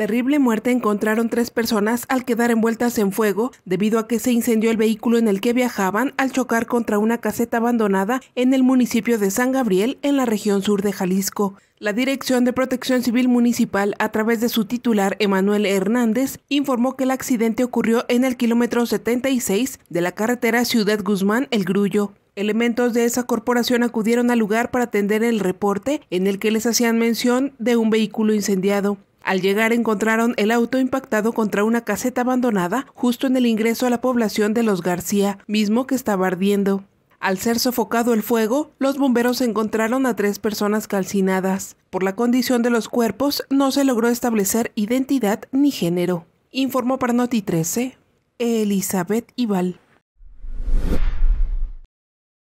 terrible muerte encontraron tres personas al quedar envueltas en fuego debido a que se incendió el vehículo en el que viajaban al chocar contra una caseta abandonada en el municipio de San Gabriel, en la región sur de Jalisco. La Dirección de Protección Civil Municipal, a través de su titular Emanuel Hernández, informó que el accidente ocurrió en el kilómetro 76 de la carretera Ciudad Guzmán El Grullo. Elementos de esa corporación acudieron al lugar para atender el reporte en el que les hacían mención de un vehículo incendiado. Al llegar encontraron el auto impactado contra una caseta abandonada justo en el ingreso a la población de Los García, mismo que estaba ardiendo. Al ser sofocado el fuego, los bomberos encontraron a tres personas calcinadas. Por la condición de los cuerpos, no se logró establecer identidad ni género. Informó para 13, Elizabeth Ibal.